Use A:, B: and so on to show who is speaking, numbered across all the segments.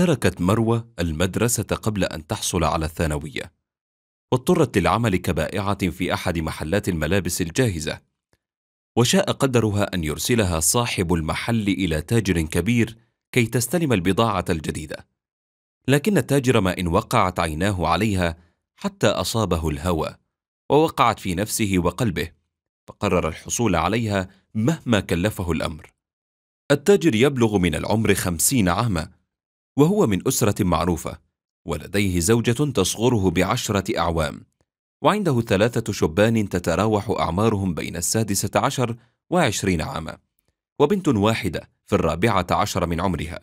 A: تركت مروة المدرسة قبل أن تحصل على الثانوية واضطرت للعمل كبائعة في أحد محلات الملابس الجاهزة وشاء قدرها أن يرسلها صاحب المحل إلى تاجر كبير كي تستلم البضاعة الجديدة لكن التاجر ما إن وقعت عيناه عليها حتى أصابه الهوى ووقعت في نفسه وقلبه فقرر الحصول عليها مهما كلفه الأمر التاجر يبلغ من العمر خمسين عاما وهو من أسرة معروفة ولديه زوجة تصغره بعشرة أعوام وعنده ثلاثة شبان تتراوح أعمارهم بين السادسة عشر وعشرين عاما وبنت واحدة في الرابعة عشر من عمرها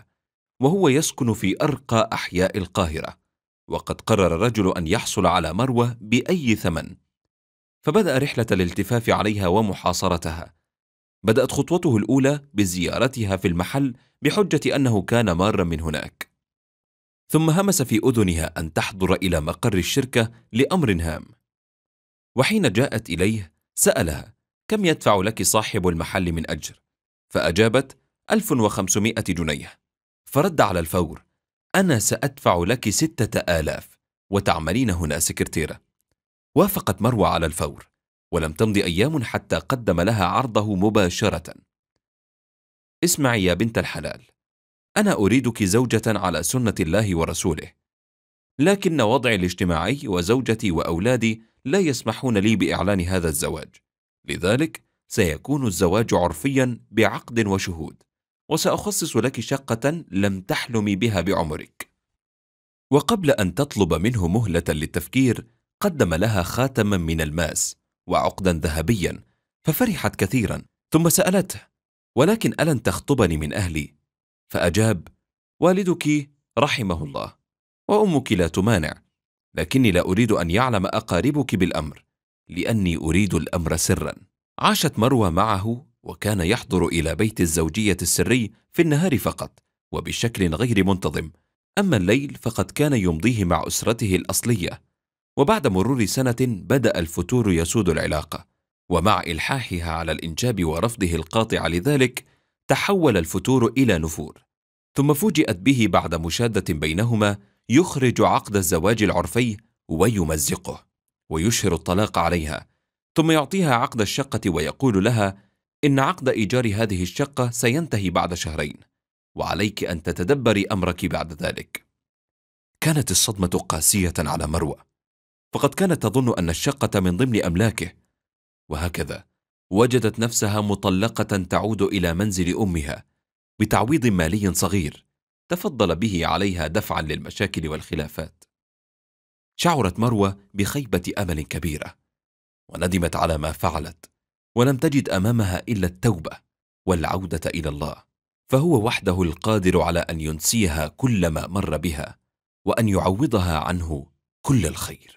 A: وهو يسكن في أرقى أحياء القاهرة وقد قرر الرجل أن يحصل على مروة بأي ثمن فبدأ رحلة الالتفاف عليها ومحاصرتها بدأت خطوته الأولى بزيارتها في المحل بحجة أنه كان مارا من هناك ثم همس في أذنها أن تحضر إلى مقر الشركة لأمر هام وحين جاءت إليه سألها كم يدفع لك صاحب المحل من أجر؟ فأجابت 1500 جنيه فرد على الفور أنا سأدفع لك ستة آلاف وتعملين هنا سكرتيرة وافقت مروى على الفور ولم تمض أيام حتى قدم لها عرضه مباشرة اسمعي يا بنت الحلال أنا أريدك زوجة على سنة الله ورسوله لكن وضعي الاجتماعي وزوجتي وأولادي لا يسمحون لي بإعلان هذا الزواج لذلك سيكون الزواج عرفيا بعقد وشهود وسأخصص لك شقة لم تحلمي بها بعمرك وقبل أن تطلب منه مهلة للتفكير قدم لها خاتما من الماس وعقدا ذهبيا ففرحت كثيرا ثم سألته ولكن ألن تخطبني من أهلي فأجاب والدك رحمه الله وأمك لا تمانع لكني لا أريد أن يعلم أقاربك بالأمر لأني أريد الأمر سرا عاشت مروى معه وكان يحضر إلى بيت الزوجية السري في النهار فقط وبشكل غير منتظم أما الليل فقد كان يمضيه مع أسرته الأصلية وبعد مرور سنة بدأ الفتور يسود العلاقة ومع إلحاحها على الإنجاب ورفضه القاطع لذلك تحول الفتور إلى نفور ثم فوجئت به بعد مشادة بينهما يخرج عقد الزواج العرفي ويمزقه ويشهر الطلاق عليها ثم يعطيها عقد الشقة ويقول لها إن عقد إيجار هذه الشقة سينتهي بعد شهرين وعليك أن تتدبري أمرك بعد ذلك كانت الصدمة قاسية على مروة فقد كانت تظن أن الشقة من ضمن أملاكه وهكذا وجدت نفسها مطلقة تعود إلى منزل أمها بتعويض مالي صغير تفضل به عليها دفعا للمشاكل والخلافات شعرت مروة بخيبة أمل كبيرة وندمت على ما فعلت ولم تجد أمامها إلا التوبة والعودة إلى الله فهو وحده القادر على أن ينسيها كل ما مر بها وأن يعوضها عنه كل الخير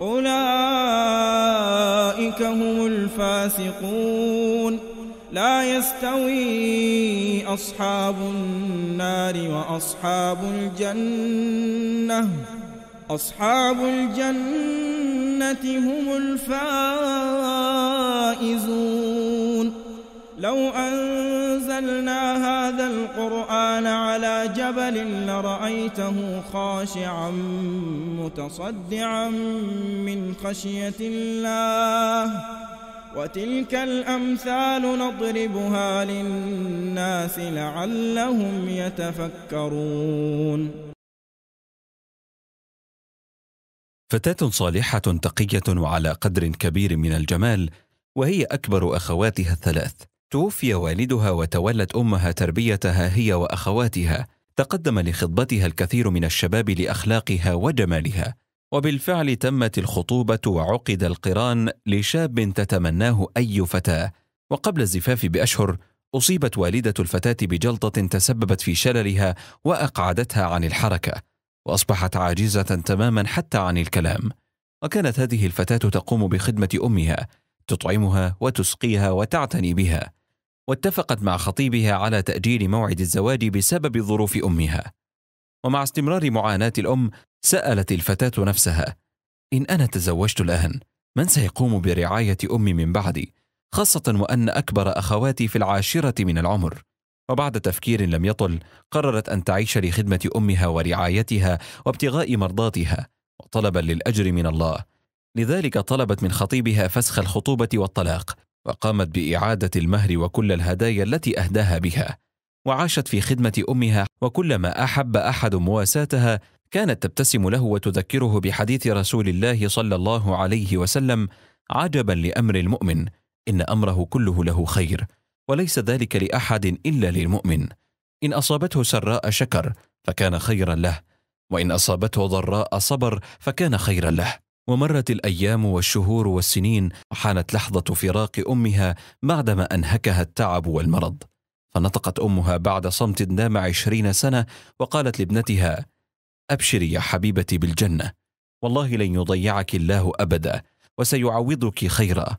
B: أولئك هم الفاسقون لا يستوي أصحاب النار وأصحاب الجنة أصحاب الجنة هم الفائزون لو أنزلنا هذا القرآن على جبل لرأيته خاشعا متصدعا من خشية الله وتلك الأمثال نضربها للناس لعلهم يتفكرون
A: فتاة صالحة تقية وعلى قدر كبير من الجمال وهي أكبر أخواتها الثلاث توفي والدها وتولت أمها تربيتها هي وأخواتها تقدم لخطبتها الكثير من الشباب لاخلاقها وجمالها وبالفعل تمت الخطوبه وعقد القران لشاب تتمناه اي فتاه وقبل الزفاف باشهر اصيبت والده الفتاه بجلطه تسببت في شللها واقعدتها عن الحركه واصبحت عاجزه تماما حتى عن الكلام وكانت هذه الفتاه تقوم بخدمه امها تطعمها وتسقيها وتعتني بها واتفقت مع خطيبها على تأجيل موعد الزواج بسبب ظروف أمها ومع استمرار معاناة الأم سألت الفتاة نفسها إن أنا تزوجت الآن من سيقوم برعاية أمي من بعدي خاصة وأن أكبر أخواتي في العاشرة من العمر وبعد تفكير لم يطل قررت أن تعيش لخدمة أمها ورعايتها وابتغاء مرضاتها وطلبا للأجر من الله لذلك طلبت من خطيبها فسخ الخطوبة والطلاق وقامت باعاده المهر وكل الهدايا التي اهداها بها وعاشت في خدمه امها وكلما احب احد مواساتها كانت تبتسم له وتذكره بحديث رسول الله صلى الله عليه وسلم عجبا لامر المؤمن ان امره كله له خير وليس ذلك لاحد الا للمؤمن ان اصابته سراء شكر فكان خيرا له وان اصابته ضراء صبر فكان خيرا له ومرت الايام والشهور والسنين وحانت لحظه فراق امها بعدما انهكها التعب والمرض فنطقت امها بعد صمت دام عشرين سنه وقالت لابنتها ابشري يا حبيبتي بالجنه والله لن يضيعك الله ابدا وسيعوضك خيرا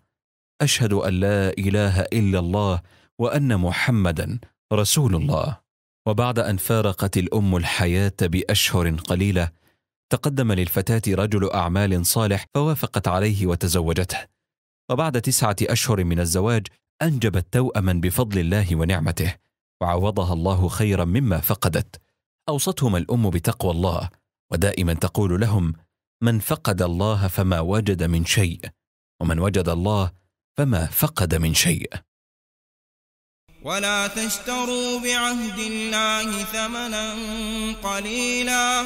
A: اشهد ان لا اله الا الله وان محمدا رسول الله وبعد ان فارقت الام الحياه باشهر قليله تقدم للفتاة رجل أعمال صالح فوافقت عليه وتزوجته وبعد تسعة أشهر من الزواج أنجبت توأما بفضل الله ونعمته وعوضها الله خيرا مما فقدت أوصتهما الأم بتقوى الله ودائما تقول لهم من فقد الله فما وجد من شيء ومن وجد الله فما فقد من شيء
B: ولا تشتروا بعهد الله ثمنا قليلا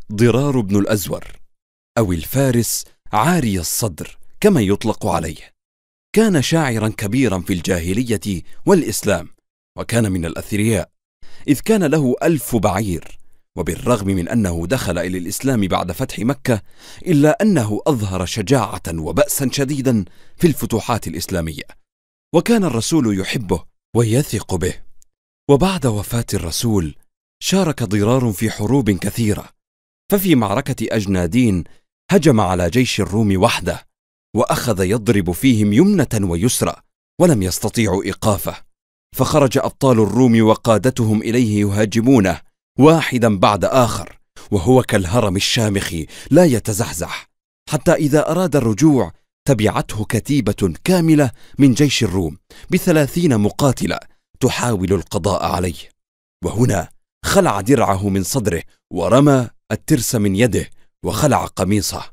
A: ضرار بن الازور او الفارس عاري الصدر كما يطلق عليه كان شاعرا كبيرا في الجاهليه والاسلام وكان من الاثرياء اذ كان له الف بعير وبالرغم من انه دخل الى الاسلام بعد فتح مكه الا انه اظهر شجاعه وباسا شديدا في الفتوحات الاسلاميه وكان الرسول يحبه ويثق به وبعد وفاه الرسول شارك ضرار في حروب كثيره ففي معركة أجنادين هجم على جيش الروم وحده وأخذ يضرب فيهم يمنة ويسرى ولم يستطيعوا إيقافه فخرج أبطال الروم وقادتهم إليه يهاجمونه واحدا بعد آخر وهو كالهرم الشامخ لا يتزحزح حتى إذا أراد الرجوع تبعته كتيبة كاملة من جيش الروم بثلاثين مقاتلة تحاول القضاء عليه وهنا خلع درعه من صدره ورمى الترس من يده وخلع قميصه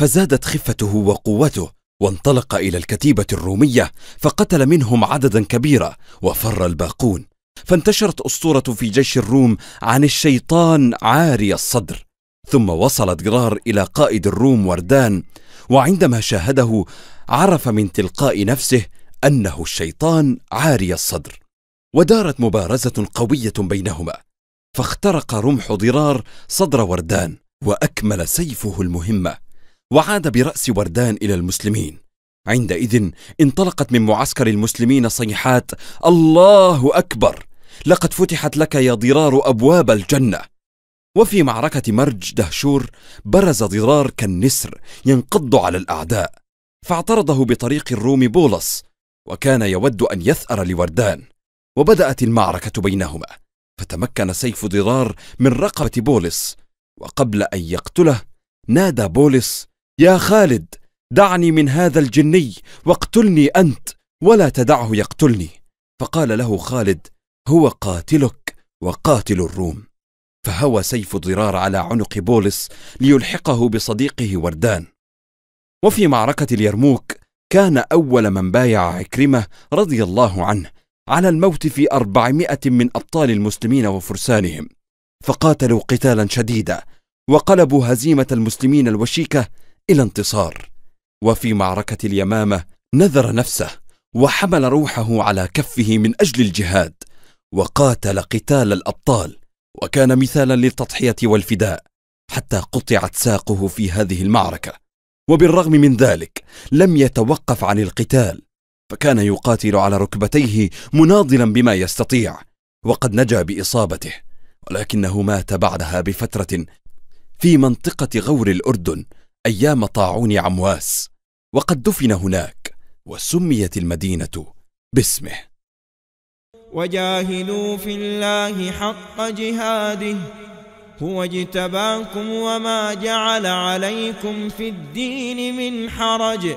A: فزادت خفته وقوته وانطلق الى الكتيبه الروميه فقتل منهم عددا كبيرا وفر الباقون فانتشرت اسطوره في جيش الروم عن الشيطان عاري الصدر ثم وصلت جرار الى قائد الروم وردان وعندما شاهده عرف من تلقاء نفسه انه الشيطان عاري الصدر ودارت مبارزه قويه بينهما فاخترق رمح ضرار صدر وردان واكمل سيفه المهمه وعاد براس وردان الى المسلمين عندئذ انطلقت من معسكر المسلمين صيحات الله اكبر لقد فتحت لك يا ضرار ابواب الجنه وفي معركه مرج دهشور برز ضرار كالنسر ينقض على الاعداء فاعترضه بطريق الروم بولس وكان يود ان يثار لوردان وبدات المعركه بينهما فتمكن سيف ضرار من رقبة بولس وقبل أن يقتله نادى بولس يا خالد دعني من هذا الجني واقتلني أنت ولا تدعه يقتلني فقال له خالد هو قاتلك وقاتل الروم فهوى سيف ضرار على عنق بولس ليلحقه بصديقه وردان وفي معركة اليرموك كان أول من بايع عكرمة رضي الله عنه على الموت في أربعمائة من أبطال المسلمين وفرسانهم فقاتلوا قتالا شديدا وقلبوا هزيمة المسلمين الوشيكة إلى انتصار وفي معركة اليمامة نذر نفسه وحمل روحه على كفه من أجل الجهاد وقاتل قتال الأبطال وكان مثالا للتضحية والفداء حتى قطعت ساقه في هذه المعركة وبالرغم من ذلك لم يتوقف عن القتال فكان يقاتل على ركبتيه مناضلا بما يستطيع وقد نجا باصابته ولكنه مات بعدها بفتره في منطقه غور الاردن ايام طاعون عمواس وقد دفن هناك وسميت المدينه باسمه
B: وجاهدوا في الله حق جهاده هو اجتباكم وما جعل عليكم في الدين من حرج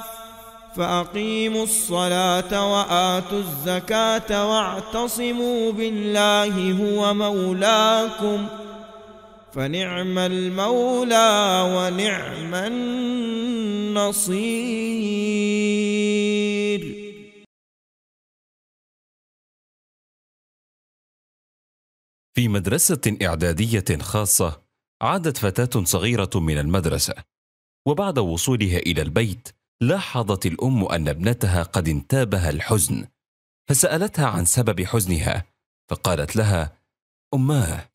B: فأقيموا الصلاة وآتوا الزكاة واعتصموا بالله هو مولاكم فنعم المولى ونعم النصير
A: في مدرسة إعدادية خاصة عادت فتاة صغيرة من المدرسة وبعد وصولها إلى البيت لاحظت الام ان ابنتها قد انتابها الحزن فسالتها عن سبب حزنها فقالت لها اماه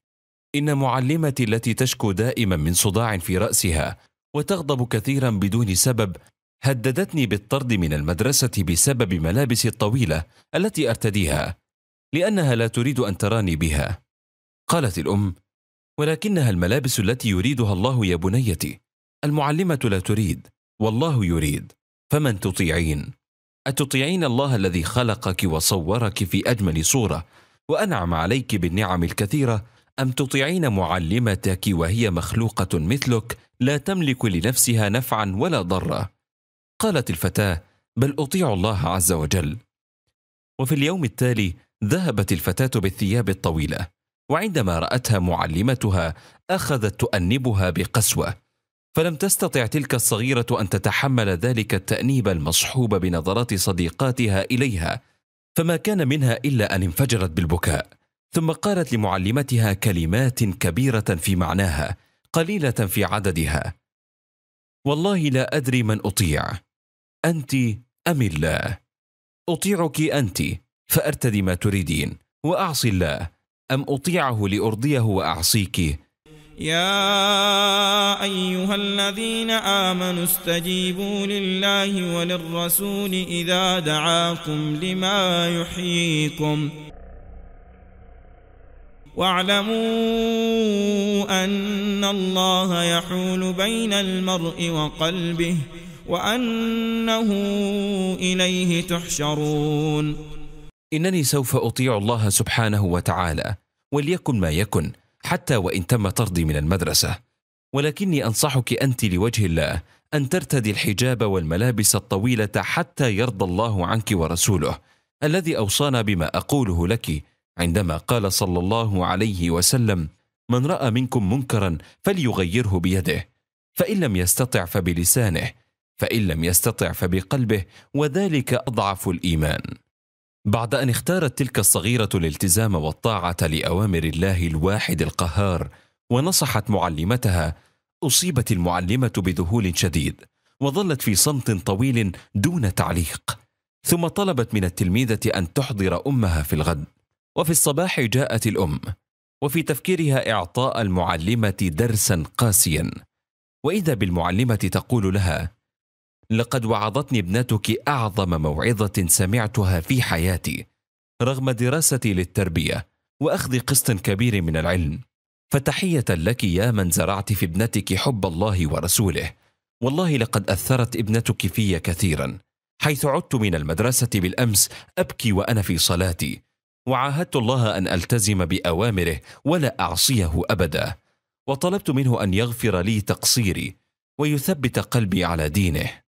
A: ان معلمتي التي تشكو دائما من صداع في راسها وتغضب كثيرا بدون سبب هددتني بالطرد من المدرسه بسبب ملابسي الطويله التي ارتديها لانها لا تريد ان تراني بها قالت الام ولكنها الملابس التي يريدها الله يا بنيتي المعلمه لا تريد والله يريد فمن تطيعين اتطيعين الله الذي خلقك وصورك في اجمل صوره وانعم عليك بالنعم الكثيره ام تطيعين معلمتك وهي مخلوقه مثلك لا تملك لنفسها نفعا ولا ضرا قالت الفتاه بل اطيع الله عز وجل وفي اليوم التالي ذهبت الفتاه بالثياب الطويله وعندما راتها معلمتها اخذت تؤنبها بقسوه فلم تستطع تلك الصغيرة أن تتحمل ذلك التأنيب المصحوب بنظرات صديقاتها إليها فما كان منها إلا أن انفجرت بالبكاء ثم قالت لمعلمتها كلمات كبيرة في معناها قليلة في عددها والله لا أدري من أطيع أنت أم الله أطيعك أنت فأرتدي ما تريدين وأعصي الله أم أطيعه لأرضيه وأعصيك
B: يا أيها الذين آمنوا استجيبوا لله وللرسول إذا دعاكم لما يحييكم واعلموا أن الله يحول بين المرء وقلبه وأنه إليه تحشرون
A: إنني سوف أطيع الله سبحانه وتعالى وليكن ما يكن حتى وان تم طردي من المدرسه ولكني انصحك انت لوجه الله ان ترتدي الحجاب والملابس الطويله حتى يرضى الله عنك ورسوله الذي اوصانا بما اقوله لك عندما قال صلى الله عليه وسلم من راى منكم منكرا فليغيره بيده فان لم يستطع فبلسانه فان لم يستطع فبقلبه وذلك اضعف الايمان بعد ان اختارت تلك الصغيره الالتزام والطاعه لاوامر الله الواحد القهار ونصحت معلمتها اصيبت المعلمه بذهول شديد وظلت في صمت طويل دون تعليق ثم طلبت من التلميذه ان تحضر امها في الغد وفي الصباح جاءت الام وفي تفكيرها اعطاء المعلمه درسا قاسيا واذا بالمعلمه تقول لها لقد وعظتني ابنتك اعظم موعظه سمعتها في حياتي رغم دراستي للتربيه واخذ قسط كبير من العلم فتحيه لك يا من زرعت في ابنتك حب الله ورسوله والله لقد اثرت ابنتك في كثيرا حيث عدت من المدرسه بالامس ابكي وانا في صلاتي وعاهدت الله ان التزم باوامره ولا اعصيه ابدا وطلبت منه ان يغفر لي تقصيري ويثبت قلبي على دينه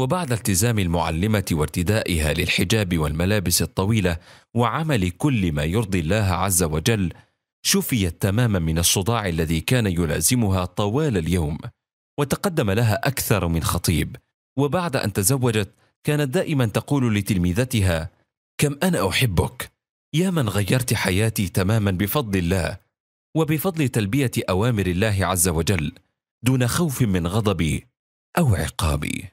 A: وبعد التزام المعلمه وارتدائها للحجاب والملابس الطويله وعمل كل ما يرضي الله عز وجل شفيت تماما من الصداع الذي كان يلازمها طوال اليوم وتقدم لها اكثر من خطيب وبعد ان تزوجت كانت دائما تقول لتلميذتها كم انا احبك يا من غيرت حياتي تماما بفضل الله وبفضل تلبيه اوامر الله عز وجل دون خوف من غضبي او
B: عقابي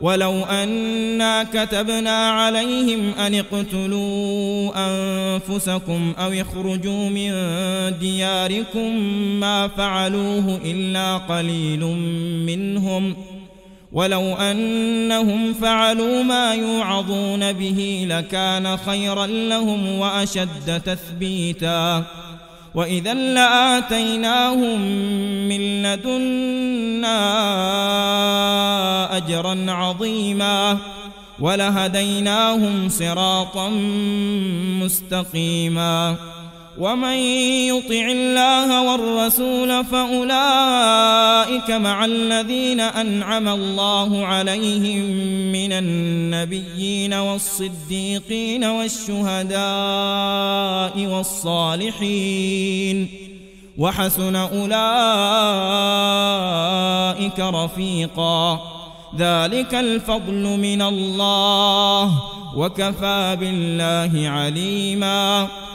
B: ولو أنا كتبنا عليهم أن اقتلوا أنفسكم أو اخرجوا من دياركم ما فعلوه إلا قليل منهم ولو أنهم فعلوا ما يوعظون به لكان خيرا لهم وأشد تثبيتاً وإذا لآتيناهم من لدنا أجرا عظيما ولهديناهم صراطا مستقيما ومن يطع الله والرسول فأولئك مع الذين أنعم الله عليهم من النبيين والصديقين والشهداء والصالحين وحسن أولئك رفيقا ذلك الفضل من الله وكفى بالله عليماً